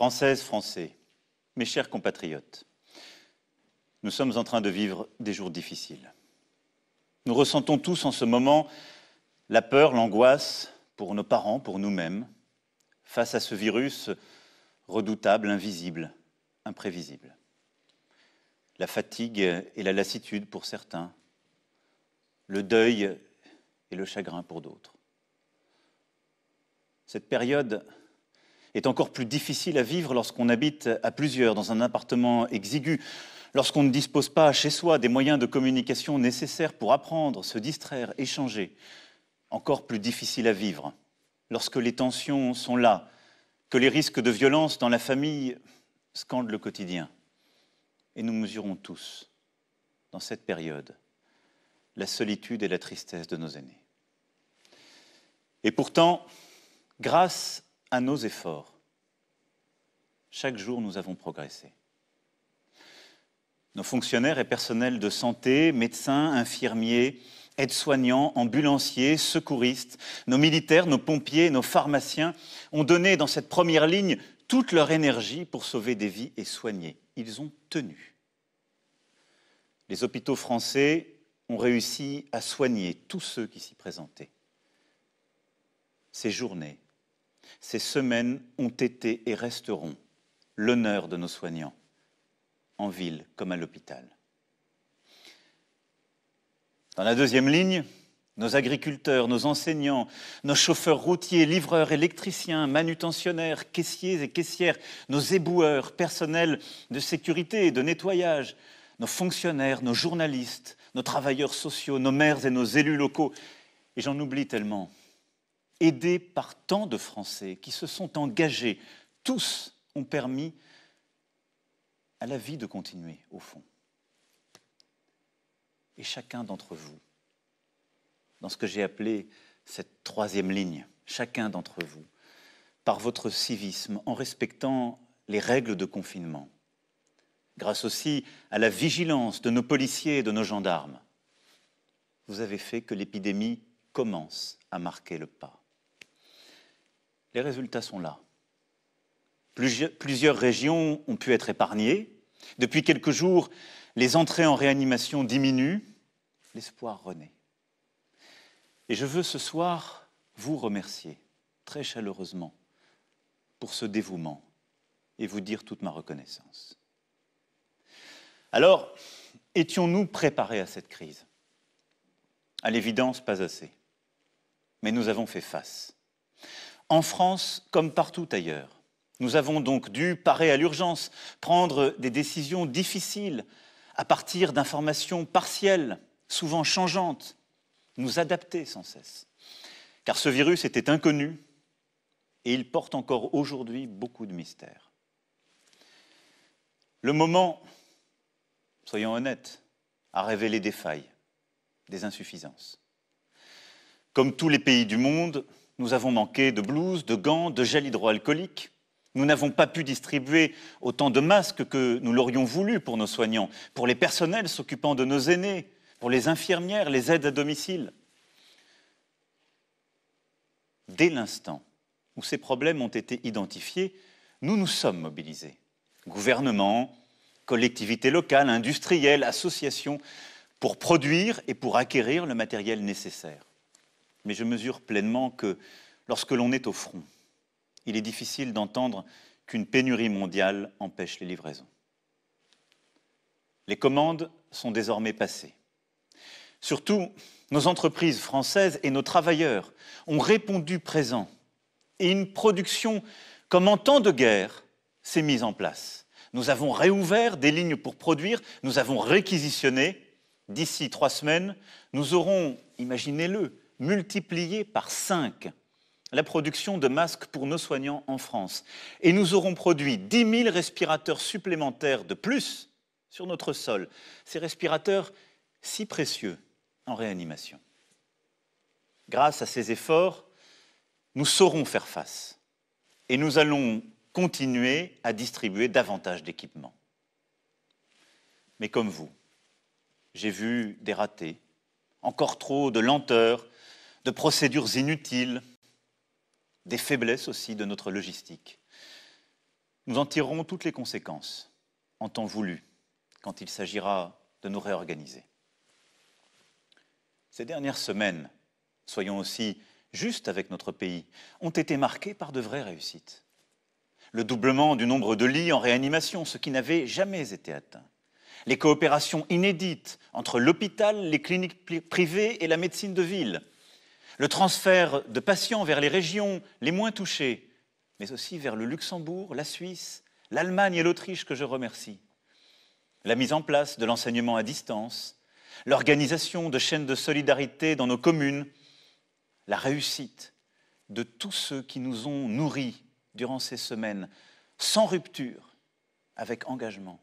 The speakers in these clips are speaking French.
Françaises, Français, mes chers compatriotes, nous sommes en train de vivre des jours difficiles. Nous ressentons tous en ce moment la peur, l'angoisse pour nos parents, pour nous-mêmes, face à ce virus redoutable, invisible, imprévisible. La fatigue et la lassitude pour certains, le deuil et le chagrin pour d'autres. Cette période est encore plus difficile à vivre lorsqu'on habite à plusieurs, dans un appartement exigu, lorsqu'on ne dispose pas chez soi des moyens de communication nécessaires pour apprendre, se distraire, échanger. Encore plus difficile à vivre lorsque les tensions sont là, que les risques de violence dans la famille scandent le quotidien. Et nous mesurons tous, dans cette période, la solitude et la tristesse de nos aînés. Et pourtant, grâce à nos efforts. Chaque jour, nous avons progressé. Nos fonctionnaires et personnels de santé, médecins, infirmiers, aides-soignants, ambulanciers, secouristes, nos militaires, nos pompiers, nos pharmaciens ont donné dans cette première ligne toute leur énergie pour sauver des vies et soigner. Ils ont tenu. Les hôpitaux français ont réussi à soigner tous ceux qui s'y présentaient. Ces journées, ces semaines ont été et resteront l'honneur de nos soignants, en ville comme à l'hôpital. Dans la deuxième ligne, nos agriculteurs, nos enseignants, nos chauffeurs routiers, livreurs, électriciens, manutentionnaires, caissiers et caissières, nos éboueurs, personnels de sécurité et de nettoyage, nos fonctionnaires, nos journalistes, nos travailleurs sociaux, nos maires et nos élus locaux. Et j'en oublie tellement aidés par tant de Français qui se sont engagés, tous ont permis à la vie de continuer, au fond. Et chacun d'entre vous, dans ce que j'ai appelé cette troisième ligne, chacun d'entre vous, par votre civisme, en respectant les règles de confinement, grâce aussi à la vigilance de nos policiers et de nos gendarmes, vous avez fait que l'épidémie commence à marquer le pas les résultats sont là. Plusieurs régions ont pu être épargnées. Depuis quelques jours, les entrées en réanimation diminuent. L'espoir renaît. Et je veux ce soir vous remercier très chaleureusement pour ce dévouement et vous dire toute ma reconnaissance. Alors, étions-nous préparés à cette crise À l'évidence, pas assez. Mais nous avons fait face. En France, comme partout ailleurs, nous avons donc dû parer à l'urgence, prendre des décisions difficiles à partir d'informations partielles, souvent changeantes, nous adapter sans cesse. Car ce virus était inconnu et il porte encore aujourd'hui beaucoup de mystères. Le moment, soyons honnêtes, a révélé des failles, des insuffisances. Comme tous les pays du monde, nous avons manqué de blouses, de gants, de gel hydroalcoolique. Nous n'avons pas pu distribuer autant de masques que nous l'aurions voulu pour nos soignants, pour les personnels s'occupant de nos aînés, pour les infirmières, les aides à domicile. Dès l'instant où ces problèmes ont été identifiés, nous nous sommes mobilisés. Gouvernement, collectivités locales, industriels, associations, pour produire et pour acquérir le matériel nécessaire mais je mesure pleinement que lorsque l'on est au front, il est difficile d'entendre qu'une pénurie mondiale empêche les livraisons. Les commandes sont désormais passées. Surtout, nos entreprises françaises et nos travailleurs ont répondu présent et une production comme en temps de guerre s'est mise en place. Nous avons réouvert des lignes pour produire, nous avons réquisitionné. D'ici trois semaines, nous aurons, imaginez-le, multiplié par 5 la production de masques pour nos soignants en France. Et nous aurons produit 10 000 respirateurs supplémentaires de plus sur notre sol. Ces respirateurs si précieux en réanimation. Grâce à ces efforts, nous saurons faire face et nous allons continuer à distribuer davantage d'équipements. Mais comme vous, j'ai vu des ratés, encore trop de lenteur de procédures inutiles, des faiblesses aussi de notre logistique. Nous en tirerons toutes les conséquences en temps voulu, quand il s'agira de nous réorganiser. Ces dernières semaines, soyons aussi justes avec notre pays, ont été marquées par de vraies réussites. Le doublement du nombre de lits en réanimation, ce qui n'avait jamais été atteint. Les coopérations inédites entre l'hôpital, les cliniques privées et la médecine de ville le transfert de patients vers les régions les moins touchées, mais aussi vers le Luxembourg, la Suisse, l'Allemagne et l'Autriche que je remercie, la mise en place de l'enseignement à distance, l'organisation de chaînes de solidarité dans nos communes, la réussite de tous ceux qui nous ont nourris durant ces semaines, sans rupture, avec engagement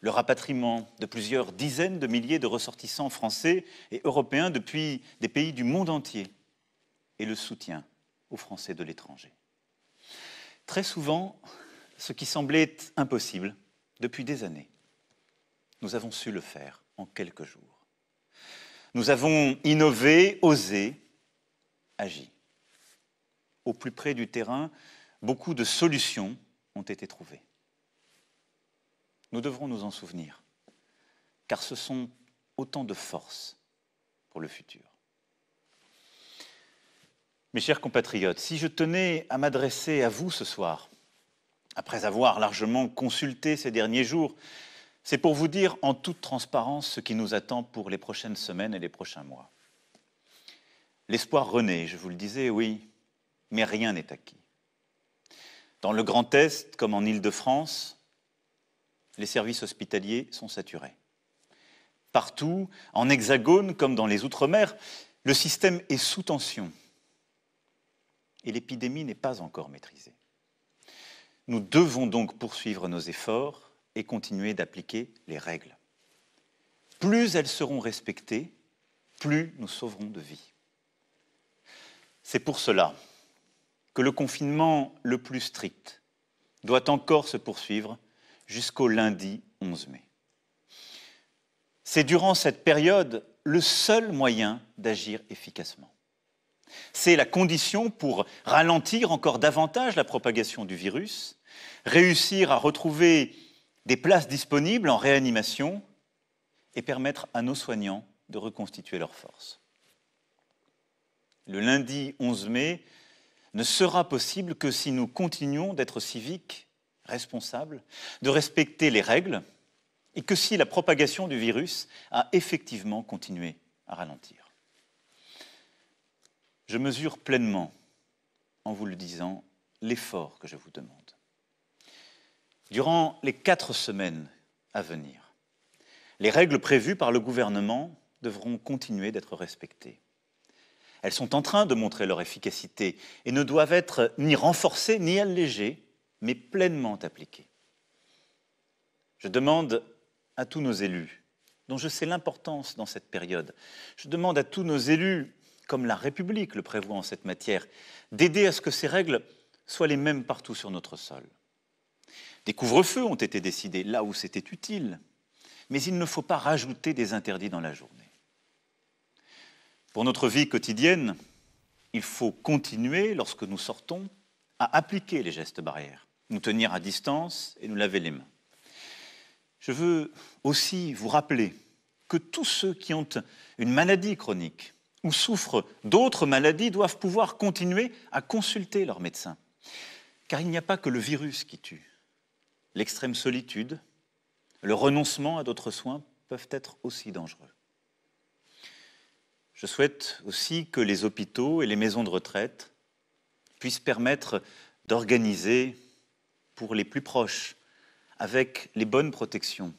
le rapatriement de plusieurs dizaines de milliers de ressortissants français et européens depuis des pays du monde entier et le soutien aux Français de l'étranger. Très souvent, ce qui semblait impossible depuis des années, nous avons su le faire en quelques jours. Nous avons innové, osé, agi. Au plus près du terrain, beaucoup de solutions ont été trouvées. Nous devrons nous en souvenir, car ce sont autant de forces pour le futur. Mes chers compatriotes, si je tenais à m'adresser à vous ce soir, après avoir largement consulté ces derniers jours, c'est pour vous dire en toute transparence ce qui nous attend pour les prochaines semaines et les prochains mois. L'espoir renaît, je vous le disais, oui, mais rien n'est acquis. Dans le Grand Est, comme en Île-de-France, les services hospitaliers sont saturés. Partout, en hexagone comme dans les Outre-mer, le système est sous tension et l'épidémie n'est pas encore maîtrisée. Nous devons donc poursuivre nos efforts et continuer d'appliquer les règles. Plus elles seront respectées, plus nous sauverons de vies. C'est pour cela que le confinement le plus strict doit encore se poursuivre jusqu'au lundi 11 mai. C'est durant cette période le seul moyen d'agir efficacement. C'est la condition pour ralentir encore davantage la propagation du virus, réussir à retrouver des places disponibles en réanimation et permettre à nos soignants de reconstituer leurs forces. Le lundi 11 mai ne sera possible que si nous continuons d'être civiques responsable, de respecter les règles et que si la propagation du virus a effectivement continué à ralentir. Je mesure pleinement, en vous le disant, l'effort que je vous demande. Durant les quatre semaines à venir, les règles prévues par le gouvernement devront continuer d'être respectées. Elles sont en train de montrer leur efficacité et ne doivent être ni renforcées ni allégées mais pleinement appliquée. Je demande à tous nos élus, dont je sais l'importance dans cette période, je demande à tous nos élus, comme la République le prévoit en cette matière, d'aider à ce que ces règles soient les mêmes partout sur notre sol. Des couvre-feux ont été décidés là où c'était utile, mais il ne faut pas rajouter des interdits dans la journée. Pour notre vie quotidienne, il faut continuer, lorsque nous sortons, à appliquer les gestes barrières nous tenir à distance et nous laver les mains. Je veux aussi vous rappeler que tous ceux qui ont une maladie chronique ou souffrent d'autres maladies doivent pouvoir continuer à consulter leur médecin. Car il n'y a pas que le virus qui tue. L'extrême solitude, le renoncement à d'autres soins peuvent être aussi dangereux. Je souhaite aussi que les hôpitaux et les maisons de retraite puissent permettre d'organiser pour les plus proches, avec les bonnes protections,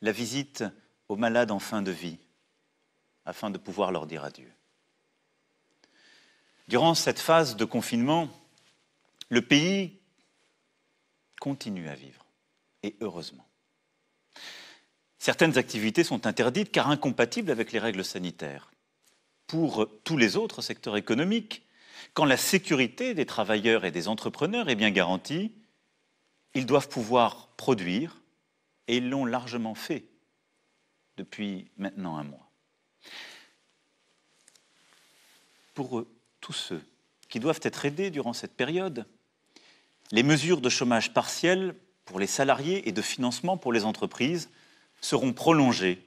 la visite aux malades en fin de vie, afin de pouvoir leur dire adieu. Durant cette phase de confinement, le pays continue à vivre, et heureusement. Certaines activités sont interdites car incompatibles avec les règles sanitaires. Pour tous les autres secteurs économiques, quand la sécurité des travailleurs et des entrepreneurs est bien garantie, ils doivent pouvoir produire, et ils l'ont largement fait depuis maintenant un mois. Pour tous ceux qui doivent être aidés durant cette période, les mesures de chômage partiel pour les salariés et de financement pour les entreprises seront prolongées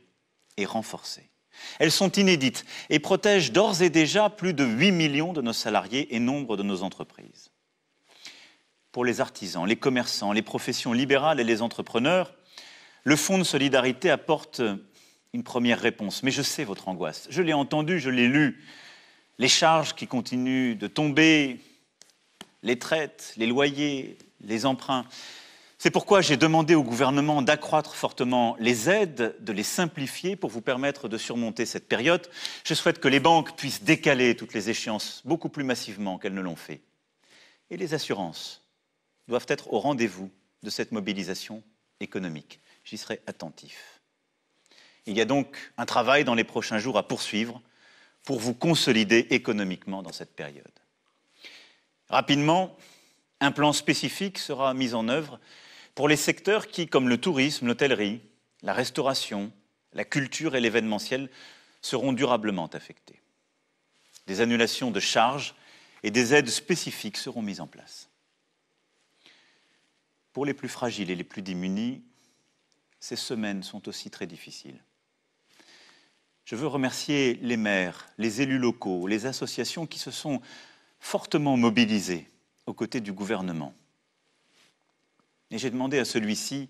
et renforcées. Elles sont inédites et protègent d'ores et déjà plus de 8 millions de nos salariés et nombre de nos entreprises pour les artisans, les commerçants, les professions libérales et les entrepreneurs, le Fonds de solidarité apporte une première réponse. Mais je sais votre angoisse. Je l'ai entendu, je l'ai lu. Les charges qui continuent de tomber, les traites, les loyers, les emprunts. C'est pourquoi j'ai demandé au gouvernement d'accroître fortement les aides, de les simplifier pour vous permettre de surmonter cette période. Je souhaite que les banques puissent décaler toutes les échéances beaucoup plus massivement qu'elles ne l'ont fait. Et les assurances doivent être au rendez-vous de cette mobilisation économique. J'y serai attentif. Il y a donc un travail dans les prochains jours à poursuivre pour vous consolider économiquement dans cette période. Rapidement, un plan spécifique sera mis en œuvre pour les secteurs qui, comme le tourisme, l'hôtellerie, la restauration, la culture et l'événementiel, seront durablement affectés. Des annulations de charges et des aides spécifiques seront mises en place. Pour les plus fragiles et les plus démunis, ces semaines sont aussi très difficiles. Je veux remercier les maires, les élus locaux, les associations qui se sont fortement mobilisées aux côtés du gouvernement. Et j'ai demandé à celui-ci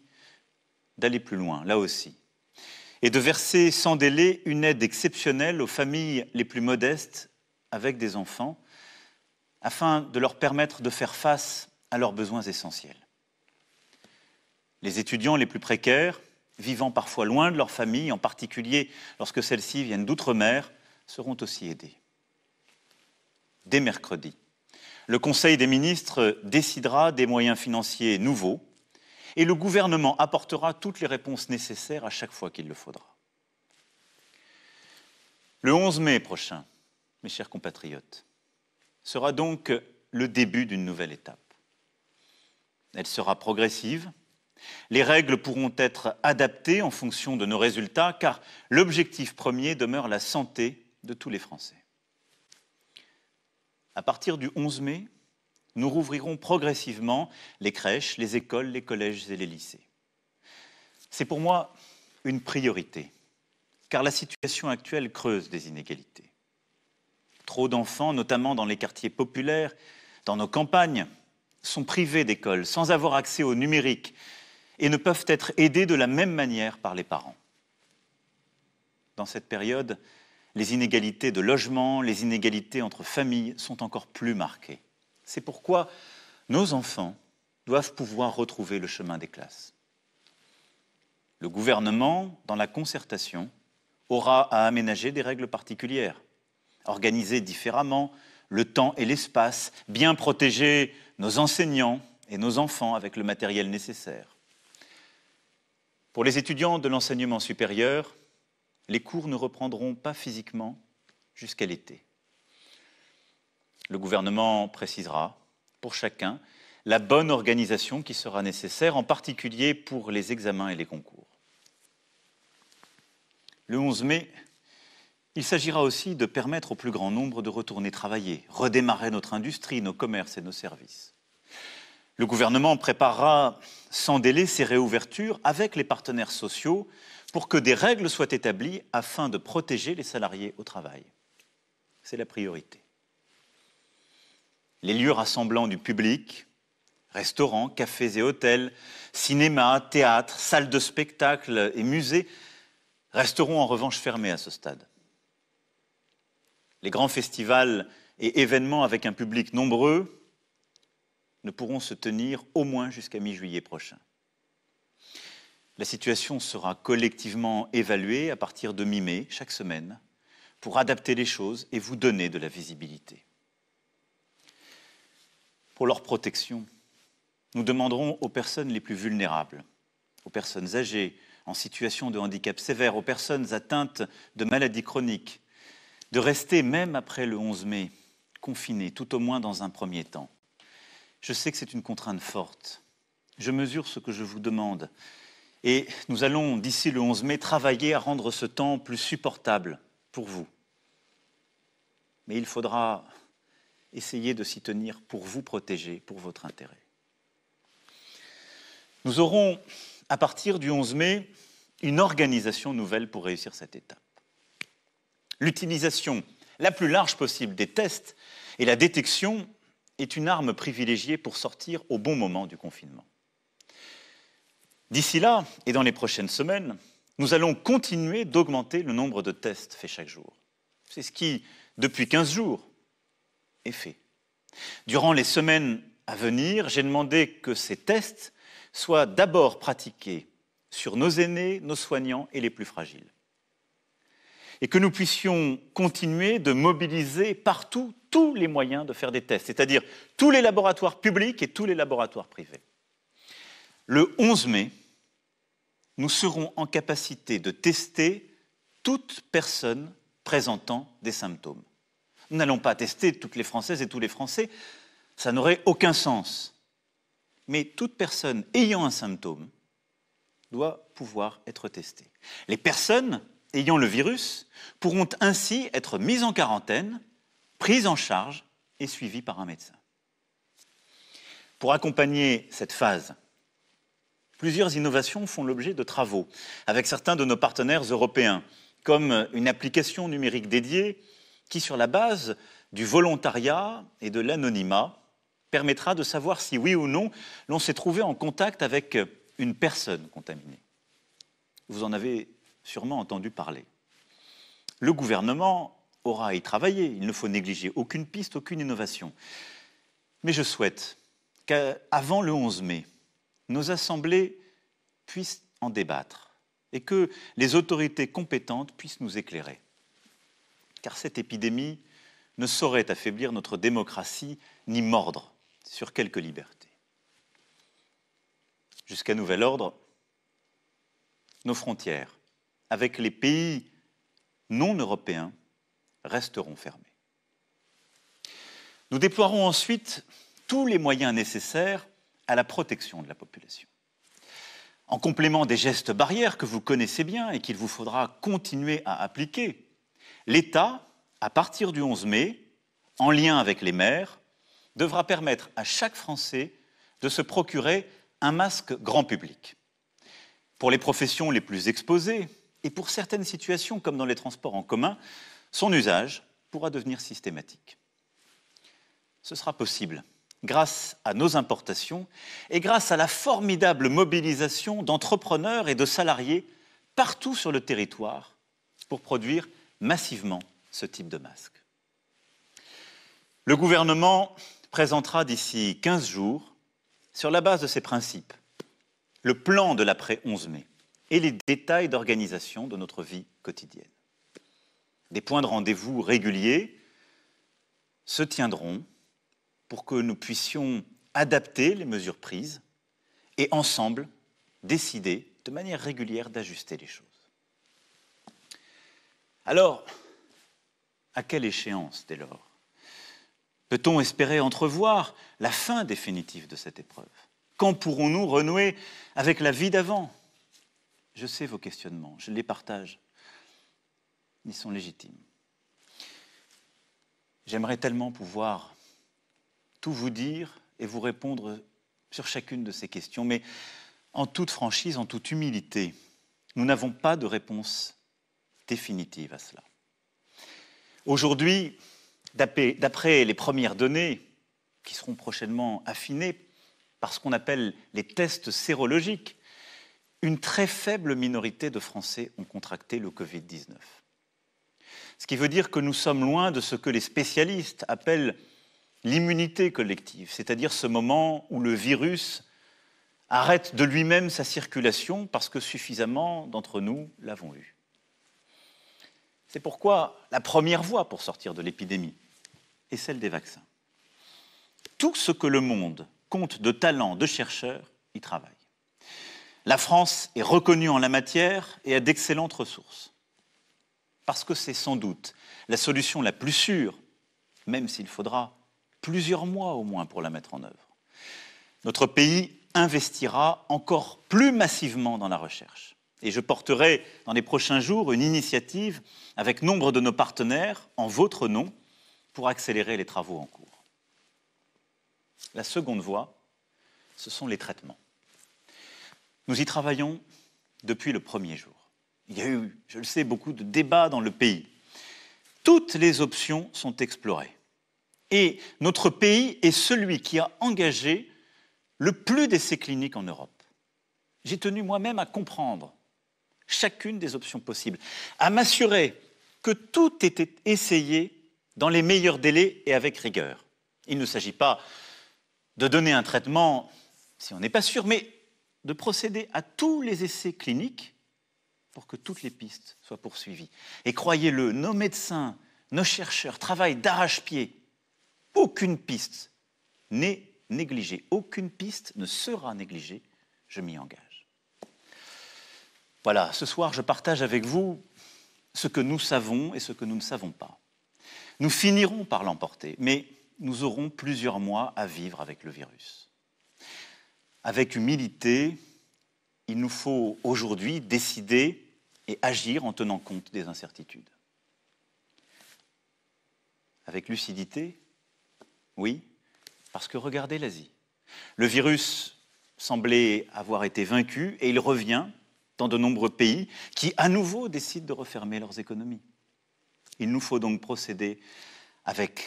d'aller plus loin, là aussi, et de verser sans délai une aide exceptionnelle aux familles les plus modestes avec des enfants, afin de leur permettre de faire face à leurs besoins essentiels les étudiants les plus précaires, vivant parfois loin de leur famille, en particulier lorsque celles-ci viennent d'outre-mer, seront aussi aidés. Dès mercredi, le Conseil des ministres décidera des moyens financiers nouveaux et le gouvernement apportera toutes les réponses nécessaires à chaque fois qu'il le faudra. Le 11 mai prochain, mes chers compatriotes, sera donc le début d'une nouvelle étape. Elle sera progressive, les règles pourront être adaptées en fonction de nos résultats, car l'objectif premier demeure la santé de tous les Français. À partir du 11 mai, nous rouvrirons progressivement les crèches, les écoles, les collèges et les lycées. C'est pour moi une priorité, car la situation actuelle creuse des inégalités. Trop d'enfants, notamment dans les quartiers populaires, dans nos campagnes, sont privés d'école, sans avoir accès au numérique, et ne peuvent être aidés de la même manière par les parents. Dans cette période, les inégalités de logement, les inégalités entre familles sont encore plus marquées. C'est pourquoi nos enfants doivent pouvoir retrouver le chemin des classes. Le gouvernement, dans la concertation, aura à aménager des règles particulières, organiser différemment le temps et l'espace, bien protéger nos enseignants et nos enfants avec le matériel nécessaire. Pour les étudiants de l'enseignement supérieur, les cours ne reprendront pas physiquement jusqu'à l'été. Le gouvernement précisera, pour chacun, la bonne organisation qui sera nécessaire, en particulier pour les examens et les concours. Le 11 mai, il s'agira aussi de permettre au plus grand nombre de retourner travailler, redémarrer notre industrie, nos commerces et nos services. Le gouvernement préparera sans délai ces réouvertures avec les partenaires sociaux pour que des règles soient établies afin de protéger les salariés au travail. C'est la priorité. Les lieux rassemblant du public, restaurants, cafés et hôtels, cinémas, théâtres, salles de spectacle et musées, resteront en revanche fermés à ce stade. Les grands festivals et événements avec un public nombreux, ne pourront se tenir au moins jusqu'à mi-juillet prochain. La situation sera collectivement évaluée à partir de mi-mai, chaque semaine, pour adapter les choses et vous donner de la visibilité. Pour leur protection, nous demanderons aux personnes les plus vulnérables, aux personnes âgées, en situation de handicap sévère, aux personnes atteintes de maladies chroniques, de rester, même après le 11 mai, confinées, tout au moins dans un premier temps. Je sais que c'est une contrainte forte. Je mesure ce que je vous demande. Et nous allons, d'ici le 11 mai, travailler à rendre ce temps plus supportable pour vous. Mais il faudra essayer de s'y tenir pour vous protéger, pour votre intérêt. Nous aurons, à partir du 11 mai, une organisation nouvelle pour réussir cette étape. L'utilisation la plus large possible des tests et la détection est une arme privilégiée pour sortir au bon moment du confinement. D'ici là, et dans les prochaines semaines, nous allons continuer d'augmenter le nombre de tests faits chaque jour. C'est ce qui, depuis 15 jours, est fait. Durant les semaines à venir, j'ai demandé que ces tests soient d'abord pratiqués sur nos aînés, nos soignants et les plus fragiles et que nous puissions continuer de mobiliser partout tous les moyens de faire des tests, c'est-à-dire tous les laboratoires publics et tous les laboratoires privés. Le 11 mai, nous serons en capacité de tester toute personne présentant des symptômes. Nous n'allons pas tester toutes les Françaises et tous les Français, ça n'aurait aucun sens. Mais toute personne ayant un symptôme doit pouvoir être testée. Les personnes ayant le virus pourront ainsi être mises en quarantaine, prises en charge et suivies par un médecin. Pour accompagner cette phase, plusieurs innovations font l'objet de travaux avec certains de nos partenaires européens, comme une application numérique dédiée qui, sur la base du volontariat et de l'anonymat, permettra de savoir si oui ou non l'on s'est trouvé en contact avec une personne contaminée. Vous en avez sûrement entendu parler. Le gouvernement aura à y travailler, il ne faut négliger aucune piste, aucune innovation. Mais je souhaite qu'avant le 11 mai, nos assemblées puissent en débattre et que les autorités compétentes puissent nous éclairer. Car cette épidémie ne saurait affaiblir notre démocratie ni mordre sur quelques libertés. Jusqu'à nouvel ordre, nos frontières avec les pays non européens resteront fermés. Nous déploierons ensuite tous les moyens nécessaires à la protection de la population. En complément des gestes barrières que vous connaissez bien et qu'il vous faudra continuer à appliquer, l'État, à partir du 11 mai, en lien avec les maires, devra permettre à chaque Français de se procurer un masque grand public. Pour les professions les plus exposées, et pour certaines situations, comme dans les transports en commun, son usage pourra devenir systématique. Ce sera possible grâce à nos importations et grâce à la formidable mobilisation d'entrepreneurs et de salariés partout sur le territoire pour produire massivement ce type de masque. Le gouvernement présentera d'ici 15 jours, sur la base de ces principes, le plan de l'après 11 mai et les détails d'organisation de notre vie quotidienne. Des points de rendez-vous réguliers se tiendront pour que nous puissions adapter les mesures prises et ensemble décider de manière régulière d'ajuster les choses. Alors, à quelle échéance dès lors Peut-on espérer entrevoir la fin définitive de cette épreuve Quand pourrons-nous renouer avec la vie d'avant je sais vos questionnements, je les partage. Ils sont légitimes. J'aimerais tellement pouvoir tout vous dire et vous répondre sur chacune de ces questions, mais en toute franchise, en toute humilité, nous n'avons pas de réponse définitive à cela. Aujourd'hui, d'après les premières données qui seront prochainement affinées par ce qu'on appelle les tests sérologiques, une très faible minorité de Français ont contracté le Covid-19. Ce qui veut dire que nous sommes loin de ce que les spécialistes appellent l'immunité collective, c'est-à-dire ce moment où le virus arrête de lui-même sa circulation parce que suffisamment d'entre nous l'avons eu. C'est pourquoi la première voie pour sortir de l'épidémie est celle des vaccins. Tout ce que le monde compte de talents de chercheurs y travaille. La France est reconnue en la matière et a d'excellentes ressources. Parce que c'est sans doute la solution la plus sûre, même s'il faudra plusieurs mois au moins pour la mettre en œuvre. Notre pays investira encore plus massivement dans la recherche. Et je porterai dans les prochains jours une initiative avec nombre de nos partenaires en votre nom pour accélérer les travaux en cours. La seconde voie, ce sont les traitements. Nous y travaillons depuis le premier jour. Il y a eu, je le sais, beaucoup de débats dans le pays. Toutes les options sont explorées. Et notre pays est celui qui a engagé le plus d'essais cliniques en Europe. J'ai tenu moi-même à comprendre chacune des options possibles, à m'assurer que tout était essayé dans les meilleurs délais et avec rigueur. Il ne s'agit pas de donner un traitement si on n'est pas sûr, mais de procéder à tous les essais cliniques pour que toutes les pistes soient poursuivies. Et croyez-le, nos médecins, nos chercheurs travaillent d'arrache-pied. Aucune piste n'est négligée, aucune piste ne sera négligée, je m'y engage. Voilà, ce soir je partage avec vous ce que nous savons et ce que nous ne savons pas. Nous finirons par l'emporter, mais nous aurons plusieurs mois à vivre avec le virus. Avec humilité, il nous faut aujourd'hui décider et agir en tenant compte des incertitudes. Avec lucidité, oui, parce que regardez l'Asie. Le virus semblait avoir été vaincu et il revient dans de nombreux pays qui à nouveau décident de refermer leurs économies. Il nous faut donc procéder avec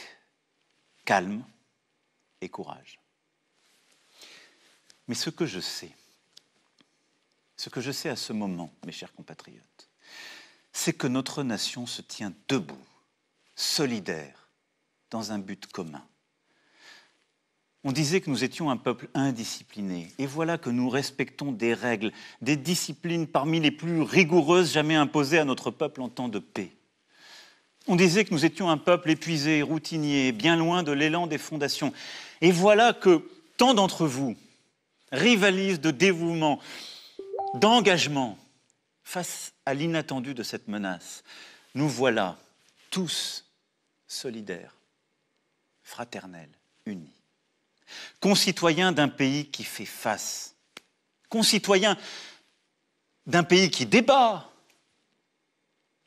calme et courage. Mais ce que je sais, ce que je sais à ce moment, mes chers compatriotes, c'est que notre nation se tient debout, solidaire, dans un but commun. On disait que nous étions un peuple indiscipliné, et voilà que nous respectons des règles, des disciplines parmi les plus rigoureuses jamais imposées à notre peuple en temps de paix. On disait que nous étions un peuple épuisé, routinier, bien loin de l'élan des fondations, et voilà que tant d'entre vous, rivalise de dévouement, d'engagement face à l'inattendu de cette menace. Nous voilà tous solidaires, fraternels, unis, concitoyens d'un pays qui fait face, concitoyens d'un pays qui débat,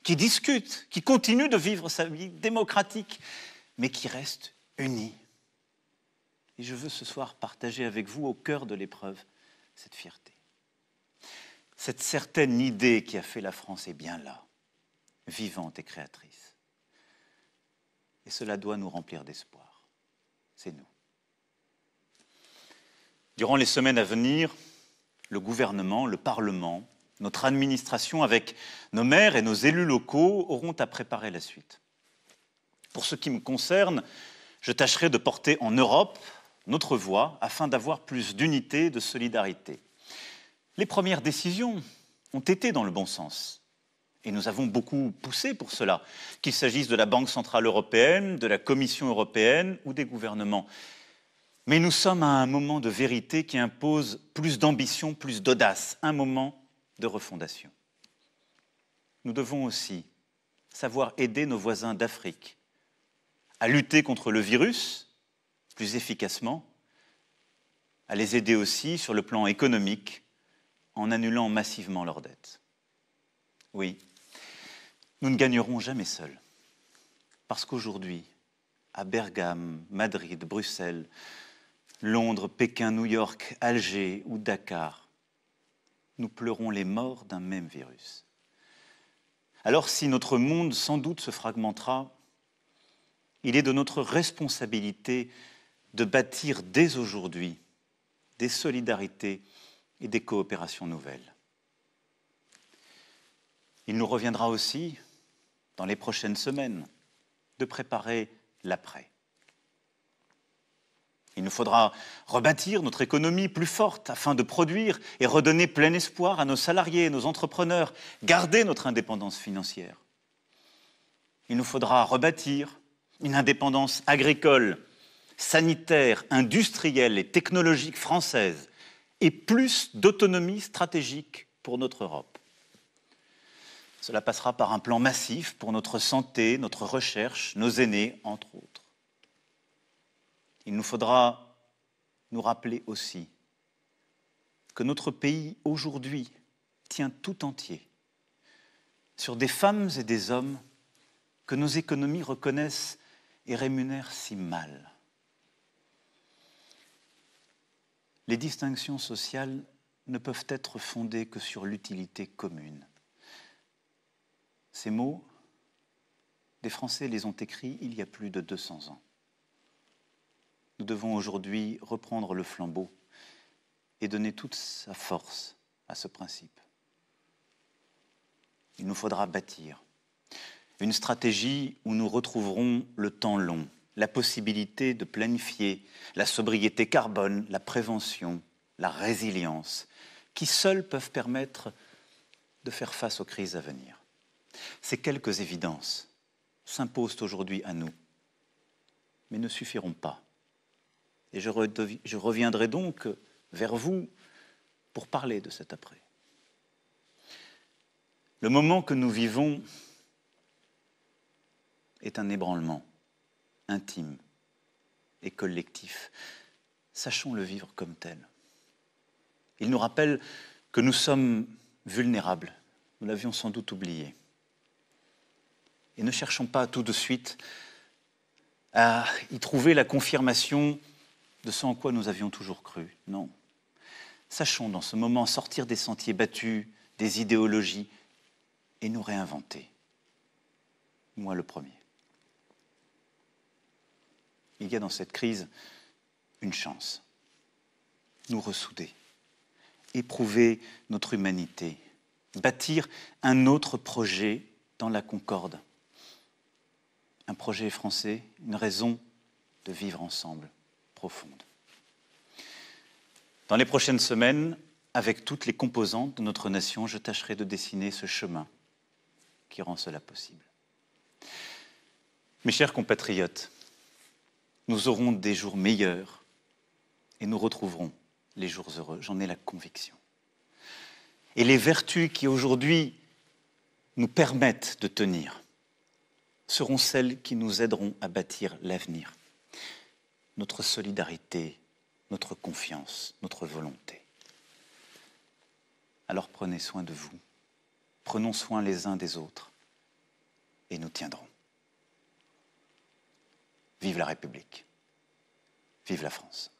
qui discute, qui continue de vivre sa vie démocratique, mais qui reste uni. Et je veux ce soir partager avec vous, au cœur de l'épreuve, cette fierté. Cette certaine idée qui a fait la France est bien là, vivante et créatrice. Et cela doit nous remplir d'espoir. C'est nous. Durant les semaines à venir, le gouvernement, le Parlement, notre administration avec nos maires et nos élus locaux auront à préparer la suite. Pour ce qui me concerne, je tâcherai de porter en Europe notre voix afin d'avoir plus d'unité, de solidarité. Les premières décisions ont été dans le bon sens. Et nous avons beaucoup poussé pour cela, qu'il s'agisse de la Banque centrale européenne, de la Commission européenne ou des gouvernements. Mais nous sommes à un moment de vérité qui impose plus d'ambition, plus d'audace, un moment de refondation. Nous devons aussi savoir aider nos voisins d'Afrique à lutter contre le virus plus efficacement, à les aider aussi sur le plan économique en annulant massivement leurs dettes. Oui, nous ne gagnerons jamais seuls, parce qu'aujourd'hui, à Bergame, Madrid, Bruxelles, Londres, Pékin, New York, Alger ou Dakar, nous pleurons les morts d'un même virus. Alors si notre monde sans doute se fragmentera, il est de notre responsabilité de bâtir dès aujourd'hui des solidarités et des coopérations nouvelles. Il nous reviendra aussi, dans les prochaines semaines, de préparer l'après. Il nous faudra rebâtir notre économie plus forte afin de produire et redonner plein espoir à nos salariés, et nos entrepreneurs, garder notre indépendance financière. Il nous faudra rebâtir une indépendance agricole sanitaire, industrielle et technologique française et plus d'autonomie stratégique pour notre Europe. Cela passera par un plan massif pour notre santé, notre recherche, nos aînés, entre autres. Il nous faudra nous rappeler aussi que notre pays aujourd'hui tient tout entier sur des femmes et des hommes que nos économies reconnaissent et rémunèrent si mal. les distinctions sociales ne peuvent être fondées que sur l'utilité commune. Ces mots, des Français les ont écrits il y a plus de 200 ans. Nous devons aujourd'hui reprendre le flambeau et donner toute sa force à ce principe. Il nous faudra bâtir une stratégie où nous retrouverons le temps long, la possibilité de planifier la sobriété carbone, la prévention, la résilience, qui seuls peuvent permettre de faire face aux crises à venir. Ces quelques évidences s'imposent aujourd'hui à nous, mais ne suffiront pas. Et je, je reviendrai donc vers vous pour parler de cet après. Le moment que nous vivons est un ébranlement intime et collectif. Sachons le vivre comme tel. Il nous rappelle que nous sommes vulnérables. Nous l'avions sans doute oublié. Et ne cherchons pas tout de suite à y trouver la confirmation de ce en quoi nous avions toujours cru. Non. Sachons dans ce moment sortir des sentiers battus, des idéologies, et nous réinventer. Moi le premier il y a dans cette crise une chance. Nous ressouder, éprouver notre humanité, bâtir un autre projet dans la concorde. Un projet français, une raison de vivre ensemble profonde. Dans les prochaines semaines, avec toutes les composantes de notre nation, je tâcherai de dessiner ce chemin qui rend cela possible. Mes chers compatriotes, nous aurons des jours meilleurs et nous retrouverons les jours heureux. J'en ai la conviction. Et les vertus qui aujourd'hui nous permettent de tenir seront celles qui nous aideront à bâtir l'avenir. Notre solidarité, notre confiance, notre volonté. Alors prenez soin de vous, prenons soin les uns des autres et nous tiendrons. Vive la République. Vive la France.